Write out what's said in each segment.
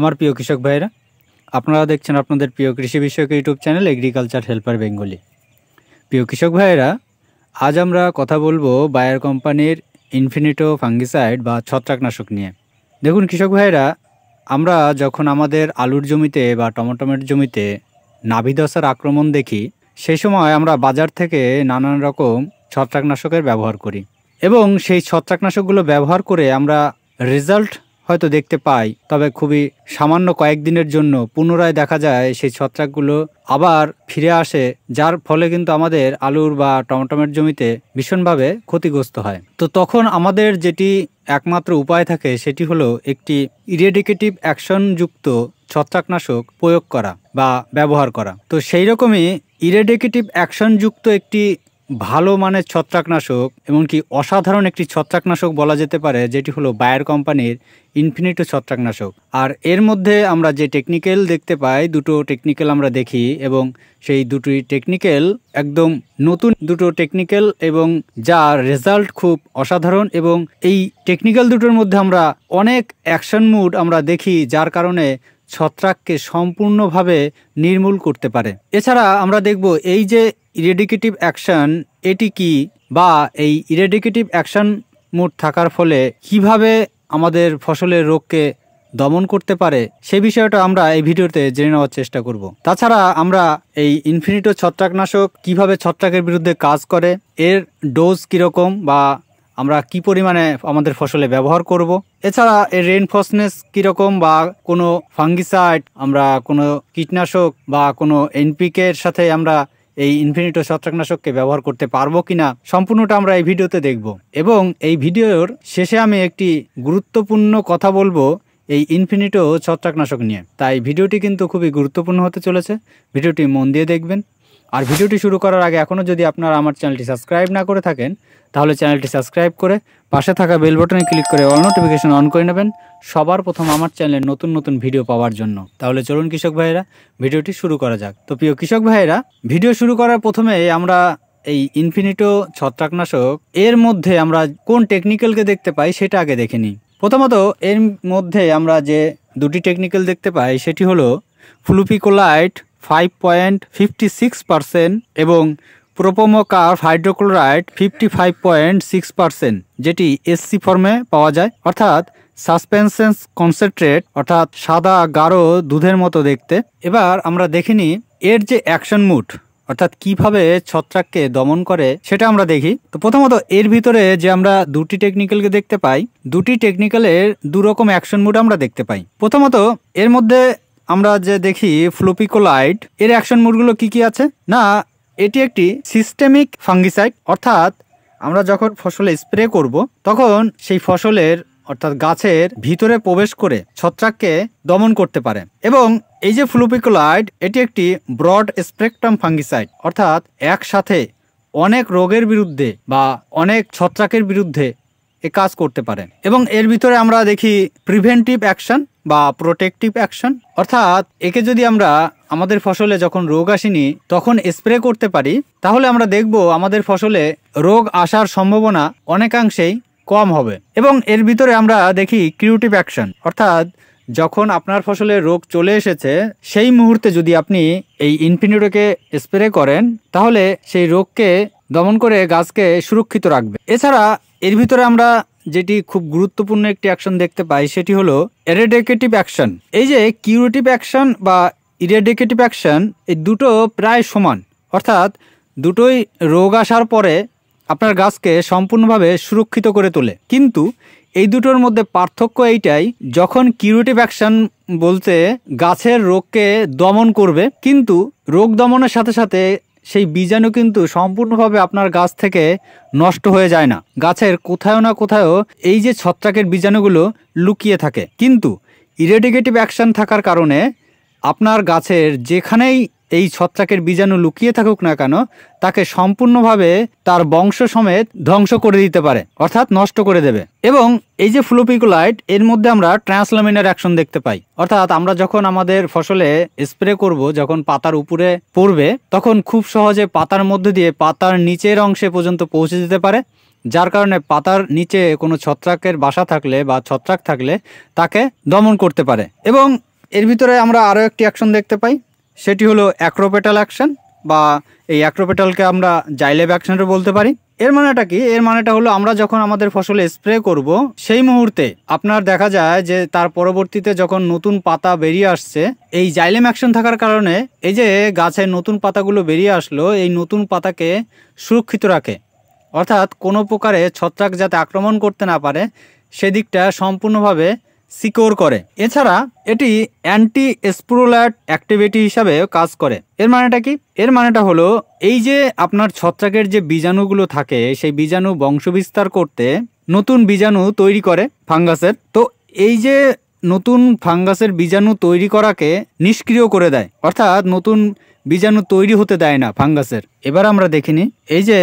আমার প্রিয় কৃষক ভাইরা আপনারা দেখছেন আপনাদের প্রিয় কৃষি বিষয়ক YouTube channel agriculture helper Bengali প্রিয় কৃষক ভাইয়েরা আজ আমরা কথা বলবো বায়ার কোম্পানির ইনফিনিটো ফাঙ্গিসাইড বা ছত্রাকনাশক নিয়ে দেখুন কৃষক ভাইয়েরা আমরা যখন আমাদের আলুর জমিতে বা টমেটোমের জমিতে নাভিদশার আক্রমণ দেখি সেই সময় আমরা বাজার থেকে নানান রকম ছত্রাকনাশকের ব্যবহার করি এবং সেই ছত্রাকনাশকগুলো ব্যবহার করে আমরা রেজাল্ট হয়তো দেখতে পাই তবে খুবই সামান্য কয়েকদিনের জন্য পুনরায় দেখা যায় সেই ছত্রাকগুলো আবার ফিরে আসে যার ফলে কিন্তু আমাদের আলুর বা টমটমের জমিতে ভীষণভাবে ক্ষতিগ্রস্ত হয় তো তখন আমাদের যেটি একমাত্র উপায় থাকে সেটি হলো একটি ইরেডিকেটিভ অ্যাকশনযুক্ত ছত্রাকনাশক প্রয়োগ করা বা ব্যবহার করা তো সেই রকমই ইরেডিকেটিভ অ্যাকশনযুক্ত একটি ভালো মানের ছত্রাকনাশক এমনকি অসাধারণ একটি ছত্রাকনাশক বলা যেতে পারে যেটি হলো বায়ার কোম্পানির ইনফিনিটো ছত্রাকনাশক আর এর মধ্যে আমরা যে টেকনিক্যাল দেখতে পাই দুটো টেকনিক্যাল আমরা দেখি এবং সেই দুটি টেকনিক্যাল একদম নতুন দুটো টেকনিক্যাল এবং যার রেজাল্ট খুব অসাধারণ এবং এই টেকনিক্যাল দুটোর মধ্যে আমরা অনেক অ্যাকশন মুড আমরা দেখি যার কারণে ছত্রাককে সম্পূর্ণভাবে নির্মূল করতে পারে এছাড়া আমরা দেখব এই যে ইরেডিকেটিভ অ্যাকশান এটি কি বা এই ইরেডিকেটিভ অ্যাকশান মোট থাকার ফলে কিভাবে আমাদের ফসলের রোগকে দমন করতে পারে সে বিষয়টা আমরা এই ভিডিওতে জেনে নেওয়ার চেষ্টা করব তাছাড়া আমরা এই ইনফিনিটো ছত্রাকনাশক কিভাবে ছত্রাকের বিরুদ্ধে কাজ করে এর ডোজ কীরকম বা আমরা কি পরিমাণে আমাদের ফসলে ব্যবহার করব। এছাড়া এর রেনফসনেস কীরকম বা কোনো ফাঙ্গিসাইড আমরা কোনো কীটনাশক বা কোনো এনপিকে এর সাথে আমরা এই ইনফিনিটো ছত্রাকনাশককে ব্যবহার করতে পারবো কিনা সম্পূর্ণটা আমরা এই ভিডিওতে দেখব এবং এই ভিডিওর শেষে আমি একটি গুরুত্বপূর্ণ কথা বলবো এই ইনফিনিটো ছত্রাকনাশক নিয়ে তাই ভিডিওটি কিন্তু খুবই গুরুত্বপূর্ণ হতে চলেছে ভিডিওটি মন দিয়ে দেখবেন আর ভিডিওটি শুরু করার আগে এখনও যদি আপনারা আমার চ্যানেলটি সাবস্ক্রাইব না করে থাকেন তাহলে চ্যানেলটি সাবস্ক্রাইব করে পাশে থাকা বেল বটনে ক্লিক করে অল নোটিফিকেশন অন করে নেবেন সবার প্রথম আমার চ্যানেলের নতুন নতুন ভিডিও পাওয়ার জন্য তাহলে চলুন কৃষক ভাইয়েরা ভিডিওটি শুরু করা যাক তো প্রিয় কৃষক ভাইয়েরা ভিডিও শুরু করার প্রথমে আমরা এই ইনফিনিটো ছত্রাকনাশক এর মধ্যে আমরা কোন টেকনিক্যালকে দেখতে পাই সেটা আগে দেখে নিই প্রথমত এর মধ্যে আমরা যে দুটি টেকনিক্যাল দেখতে পাই সেটি হলো fluopicolide five point fifty six percent এবং propamocarb hydrochloride fifty five point six percent যেটি এসসি ফর্মে পাওয়া যায় অর্থাৎ সাসপেন্সেন্স কনসেন্ট্রেট অর্থাৎ সাদা গাঢ় দুধের মতো দেখতে এবার আমরা দেখিনি এর যে অ্যাকশন মুড অর্থাৎ কিভাবে ছত্রাককে দমন করে সেটা আমরা দেখি তো প্রথমত এর ভিতরে যে আমরা দুটি টেকনিক্যালকে দেখতে পাই দুটি টেকনিক্যালের দুরকম অ্যাকশন মুড আমরা দেখতে পাই প্রথমত এর মধ্যে আমরা যে দেখি ফ্লোপিকোলাইট এর অ্যাকশন মুডগুলো কি কি আছে না এটি একটি সিস্টেমিক ফাঙ্গিসাইড অর্থাৎ আমরা যখন ফসলে স্প্রে করব তখন সেই ফসলের অর্থাৎ গাছের ভিতরে প্রবেশ করে ছত্রাককে দমন করতে পারে এবং এই যে ফ্লুপিকোলাইড এটি একটি ব্রড স্পেকট্রাম ফাঙ্গিসাইড অর্থাৎ একসাথে অনেক রোগের বিরুদ্ধে বা অনেক ছত্রাকের বিরুদ্ধে এ কাজ করতে পারে এবং এর ভিতরে আমরা দেখি প্রিভেন্টিভ অ্যাকশন বা প্রোটেকটিভ অ্যাকশন অর্থাৎ একে যদি আমরা আমাদের ফসলে যখন রোগ আসেনি তখন স্প্রে করতে পারি তাহলে আমরা দেখব আমাদের ফসলে রোগ আসার সম্ভাবনা অনেকাংশেই কম হবে এবং এর ভিতরে আমরা দেখি ক্রিউটিভ অ্যাকশন অর্থাৎ যখন আপনার ফসলে রোগ চলে এসেছে সেই মুহূর্তে যদি আপনি এই ইনফিনিটোকে স্প্রে করেন তাহলে সেই রোগকে দমন করে গাছকে সুরক্ষিত রাখবে এছাড়া এর ভিতরে আমরা যেটি খুব গুরুত্বপূর্ণ একটি অ্যাকশন দেখতে পাই সেটি হলো এরেডেকেটিভ অ্যাকশন এই যে কিউরেটিভ অ্যাকশন বা ইরেডিকেটিভ অ্যাকশন এই দুটো প্রায় সমান অর্থাৎ দুটোই রোগ আসার পরে আপনার গাছকে সম্পূর্ণভাবে সুরক্ষিত করে তোলে কিন্তু এই দুটোর মধ্যে পার্থক্য এইটাই যখন কিউরেটিভ অ্যাকশন বলতে গাছের রোগকে দমন করবে কিন্তু রোগ দমনের সাথে সাথে সেই বীজাণু কিন্তু সম্পূর্ণভাবে আপনার গাছ থেকে নষ্ট হয়ে যায় না গাছের কোথাও না কোথাও এই যে ছত্রাকের বীজাণুগুলো লুকিয়ে থাকে কিন্তু ইরেডিকেটিভ অ্যাকশন থাকার কারণে আপনার গাছের যেখানেই এই ছত্রাকের বীজাণু লুকিয়ে থাকুক না কেন তাকে সম্পূর্ণভাবে তার বংশ সমেত ধ্বংস করে দিতে পারে অর্থাৎ নষ্ট করে দেবে এবং এই যে ফ্লোপিকুলাইট এর মধ্যে আমরা ট্রান্সলামিনের অ্যাকশন দেখতে পাই অর্থাৎ আমরা যখন আমাদের ফসলে স্প্রে করব যখন পাতার উপরে পড়বে তখন খুব সহজে পাতার মধ্যে দিয়ে পাতার নিচের অংশে পর্যন্ত পৌঁছে যেতে পারে যার কারণে পাতার নিচে কোনো ছত্রাকের বাসা থাকলে বা ছত্রাক থাকলে তাকে দমন করতে পারে এবং এর ভিতরে আমরা আরও একটি অ্যাকশন দেখতে পাই সেটি হলো অ্যাক্রোপেটাল অ্যাকশন বা এই অ্যাক্রোপেটালকে আমরা জাইলেব অ্যাকশনও বলতে পারি এর মানেটা কি এর মানেটা হলো আমরা যখন আমাদের ফসলে স্প্রে করব সেই মুহূর্তে আপনার দেখা যায় যে তার পরবর্তীতে যখন নতুন পাতা বেরিয়ে আসছে এই জাইলেম অ্যাকশন থাকার কারণে এই যে গাছের নতুন পাতাগুলো বেরিয়ে আসলো এই নতুন পাতাকে সুরক্ষিত রাখে অর্থাৎ কোনো প্রকারে ছত্রাক যাতে আক্রমণ করতে না পারে সেদিকটা সম্পূর্ণভাবে সিকিউর করে এছাড়া এটি অ্যান্টি স্প্রোলাইট অ্যাক্টিভিটি হিসাবে কাজ করে এর মানেটা কি এর মানেটা হলো এই যে আপনার ছত্রাকের যে বীজাণুগুলো থাকে সেই বীজাণু বংশবিস্তার করতে নতুন বীজাণু তৈরি করে ফাঙ্গাসের তো এই যে নতুন ফাঙ্গাসের বীজাণু তৈরি করাকে নিষ্ক্রিয় করে দেয় অর্থাৎ নতুন বীজাণু তৈরি হতে দেয় না ফাঙ্গাসের এবার আমরা দেখিনি এই যে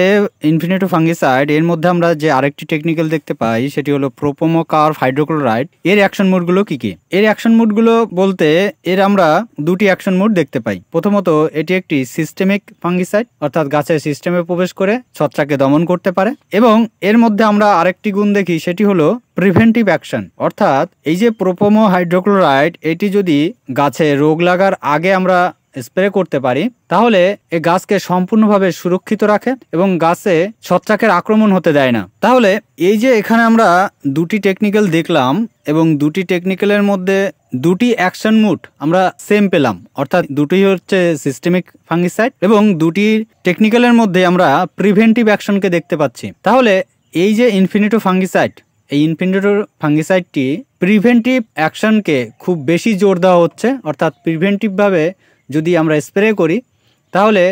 ইনফিনিটো ফাঙ্গিসাইড এর মধ্যে আমরা যে আরেকটি টেকনিক্যাল দেখতে পাই সেটি হলো প্রোপোমোকার হাইড্রোক্লোরাইড এর অ্যাকশন মোডগুলো কি কি এর অ্যাকশন মোডগুলো বলতে এর আমরা দুটি অ্যাকশন মোড দেখতে পাই প্রথমত এটি একটি সিস্টেমিক ফাঙ্গিসাইড অর্থাৎ গাছের সিস্টেমে প্রবেশ করে ছত্রাকে দমন করতে পারে এবং এর মধ্যে আমরা আরেকটি গুণ দেখি সেটি হলো প্রিভেন্টিভ অ্যাকশন অর্থাৎ এই যে প্রোপোমো হাইড্রোক্লোরাইড এটি যদি গাছে রোগ লাগার আগে আমরা স্প্রে করতে পারি তাহলে এ গাছকে সম্পূর্ণভাবে সুরক্ষিত রাখে এবং গাছে ছত্রাকের আক্রমণ হতে দেয় না তাহলে এই যে এখানে আমরা দুটি টেকনিক্যাল দেখলাম এবং দুটি টেকনিক্যালের মধ্যে দুটি অ্যাকশন মুড আমরা সেম পেলাম অর্থাৎ দুটি হচ্ছে সিস্টেমিক ফাঙ্গিসাইড এবং দুটি টেকনিক্যালের মধ্যে আমরা প্রিভেন্টিভ অ্যাকশনকে দেখতে পাচ্ছি তাহলে এই যে ইনফিনিটো ফাঙ্গিসাইড এই ইনফিনিটো ফাঙ্গিসাইডটি প্রিভেন্টিভ অ্যাকশনকে খুব বেশি জোর দেওয়া হচ্ছে অর্থাৎ প্রিভেন্টিভভাবে যদি আমরা স্প্রে করি তাহলে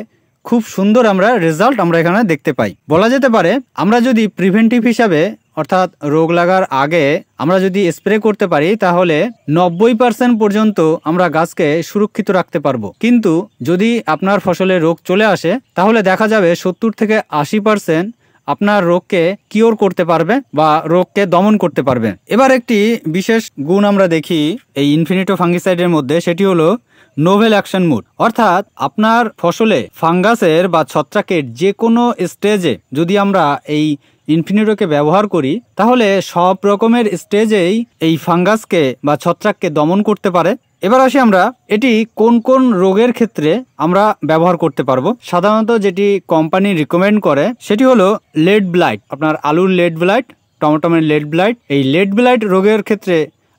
খুব সুন্দর আমরা রেজাল্ট আমরা এখানে দেখতে পাই বলা যেতে পারে আমরা যদি প্রিভেন্টিভ হিসাবে অর্থাৎ রোগ লাগার আগে আমরা যদি স্প্রে করতে পারি তাহলে নব্বই পার্সেন্ট পর্যন্ত আমরা গাছকে সুরক্ষিত রাখতে পারবো কিন্তু যদি আপনার ফসলে রোগ চলে আসে তাহলে দেখা যাবে সত্তর থেকে আশি পার্সেন্ট আপনার রোগকে কিওর করতে পারবে বা রোগকে দমন করতে পারবে এবার একটি বিশেষ গুণ আমরা দেখি এই ইনফিনিটো ফাঙ্গিসাইডের মধ্যে সেটি হলো নোভেল অ্যাকশন মুড অর্থাৎ আপনার ফসলে ফাঙ্গাসের বা ছত্রাকের যে কোনো স্টেজে যদি আমরা এই ইনফিনিটোকে ব্যবহার করি তাহলে সব রকমের স্টেজেই এই ফাঙ্গাসকে বা ছত্রাককে দমন করতে পারে এবার আসি আমরা এটি কোন কোন রোগের ক্ষেত্রে আমরা ব্যবহার করতে পারবো সাধারণত যেটি কোম্পানি রিকমেন্ড করে সেটি হলো লেড ব্লাইট আপনার আলুর লেড ব্লাইট টমেটোমের লেড ব্লাইট এই লেড ব্লাইট রোগের ক্ষেত্রে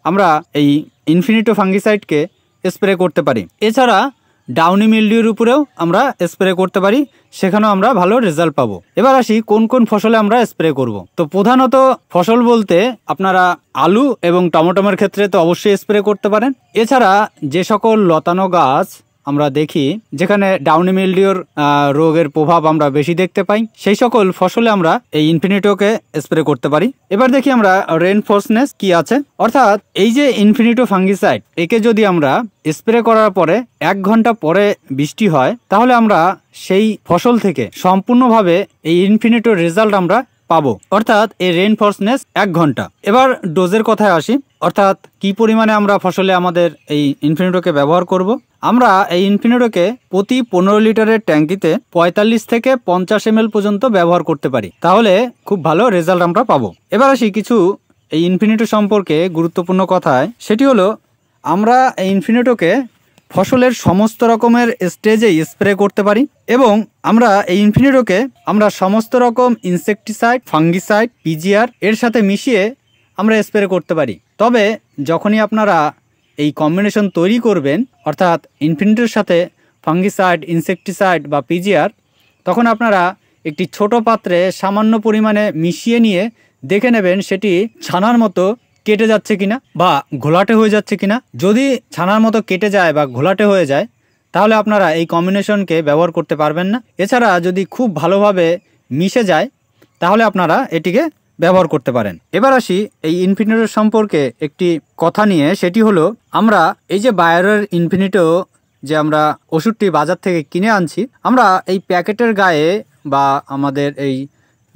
আমরা এই ইনফিনিটো ফাঙ্গিসাইডকে স্প্রে করতে পারি এছাড়া ডাউনি মিল্ডিউর উপরেও আমরা স্প্রে করতে পারি সেখানেও আমরা ভালো রেজাল্ট পাবো এবার আসি কোন কোন ফসলে আমরা স্প্রে করব। তো প্রধানত ফসল বলতে আপনারা আলু এবং টমেটোমের ক্ষেত্রে তো অবশ্যই স্প্রে করতে পারেন এছাড়া যে সকল লতানো গাছ আমরা দেখি যেখানে ডাউনি মিল্ডিওর রোগের প্রভাব আমরা বেশি দেখতে পাই সেই সকল ফসলে আমরা এই ইনফিনিটোকে স্প্রে করতে পারি এবার দেখি আমরা রেনফোর্সনেস কি আছে অর্থাৎ এই যে ইনফিনিটো ফাঙ্গিসাইড একে যদি আমরা স্প্রে করার পরে এক ঘন্টা পরে বৃষ্টি হয় তাহলে আমরা সেই ফসল থেকে সম্পূর্ণভাবে এই ইনফিনিটোর রেজাল্ট আমরা পাবো অর্থাৎ এর রেনফোর্সনেস এক ঘন্টা এবার ডোজের কথায় আসি অর্থাৎ কি পরিমাণে আমরা ফসলে আমাদের এই ইনফিনিটোকে ব্যবহার করব। আমরা এই ইনফিনিটোকে প্রতি পনেরো লিটারের ট্যাঙ্কিতে ৪৫ থেকে পঞ্চাশ এম পর্যন্ত ব্যবহার করতে পারি তাহলে খুব ভালো রেজাল্ট আমরা পাবো এবার আসি কিছু এই ইনফিনিটো সম্পর্কে গুরুত্বপূর্ণ কথায় সেটি হলো আমরা এই ইনফিনিটোকে ফসলের সমস্ত রকমের স্টেজেই স্প্রে করতে পারি এবং আমরা এই ইনফিনিডোকে আমরা সমস্ত রকম ইনসেকটিসাইড ফাঙ্গিসাইড পিজিআর এর সাথে মিশিয়ে আমরা স্প্রে করতে পারি তবে যখনই আপনারা এই কম্বিনেশন তৈরি করবেন অর্থাৎ ইনফিনিটোর সাথে ফাঙ্গিসাইড ইনসেকটিসাইড বা পিজিআর তখন আপনারা একটি ছোট পাত্রে সামান্য পরিমাণে মিশিয়ে নিয়ে দেখে নেবেন সেটি ছানার মতো কেটে যাচ্ছে কিনা বা ঘোলাটে হয়ে যাচ্ছে কিনা যদি ছানার মতো কেটে যায় বা ঘোলাটে হয়ে যায় তাহলে আপনারা এই কম্বিনেশনকে ব্যবহার করতে পারবেন না এছাড়া যদি খুব ভালোভাবে মিশে যায় তাহলে আপনারা এটিকে ব্যবহার করতে পারেন এবার আসি এই ইনফিনিটোর সম্পর্কে একটি কথা নিয়ে সেটি হলো আমরা এই যে বায়ারের ইনফিনিটো যে আমরা ওষুধটি বাজার থেকে কিনে আনছি আমরা এই প্যাকেটের গায়ে বা আমাদের এই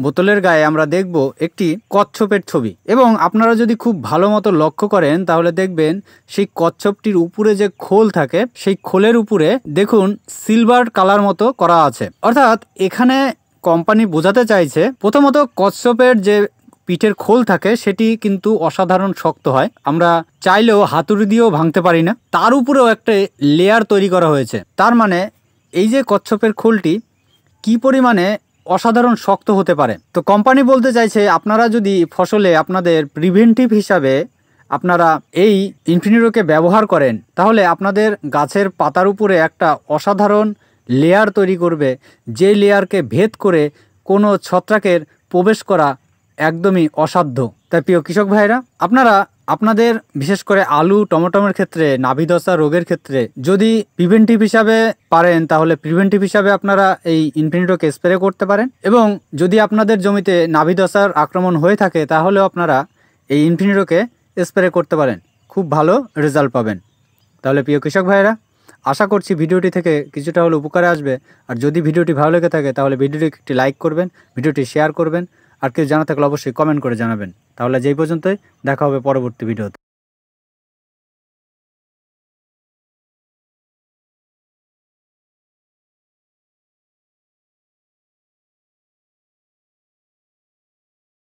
বোতলের গায়ে আমরা দেখব একটি কচ্ছপের ছবি এবং আপনারা যদি খুব ভালো মতো লক্ষ্য করেন তাহলে দেখবেন সেই কচ্ছপটির উপরে যে খোল থাকে সেই খোলের উপরে দেখুন সিলভার কালার মতো করা আছে অর্থাৎ এখানে কোম্পানি বোঝাতে চাইছে প্রথমত কচ্ছপের যে পিঠের খোল থাকে সেটি কিন্তু অসাধারণ শক্ত হয় আমরা চাইলেও হাতুড়ি দিয়েও ভাঙতে পারি না তার উপরেও একটা লেয়ার তৈরি করা হয়েছে তার মানে এই যে কচ্ছপের খোলটি কি পরিমাণে অসাধারণ শক্ত হতে পারে তো কোম্পানি বলতে চাইছে আপনারা যদি ফসলে আপনাদের প্রিভেন্টিভ হিসাবে আপনারা এই ইনফিনিরোকে ব্যবহার করেন তাহলে আপনাদের গাছের পাতার উপরে একটা অসাধারণ লেয়ার তৈরি করবে যে লেয়ারকে ভেদ করে কোনো ছত্রাকের প্রবেশ করা একদমই অসাধ্য তাই প্রিয় কৃষক ভাইরা আপনারা আপনাদের বিশেষ করে আলু টমেটোমের ক্ষেত্রে নাভিদশা রোগের ক্ষেত্রে যদি প্রিভেন্টিভ হিসাবে পারেন তাহলে প্রিভেন্টিভ হিসাবে আপনারা এই ইনফিনিটোকে স্প্রে করতে পারেন এবং যদি আপনাদের জমিতে নাভিদশার আক্রমণ হয়ে থাকে তাহলেও আপনারা এই ইনফিনিটোকে স্প্রে করতে পারেন খুব ভালো রেজাল্ট পাবেন তাহলে প্রিয় কৃষক ভাইয়েরা আশা করছি ভিডিওটি থেকে কিছুটা হলে উপকারে আসবে আর যদি ভিডিওটি ভালো লেগে থাকে তাহলে ভিডিওটি একটি লাইক করবেন ভিডিওটি শেয়ার করবেন আর কেউ জানা থাকলে অবশ্যই কমেন্ট করে জানাবেন তাহলে যেই পর্যন্তই দেখা হবে পরবর্তী ভিডিওতে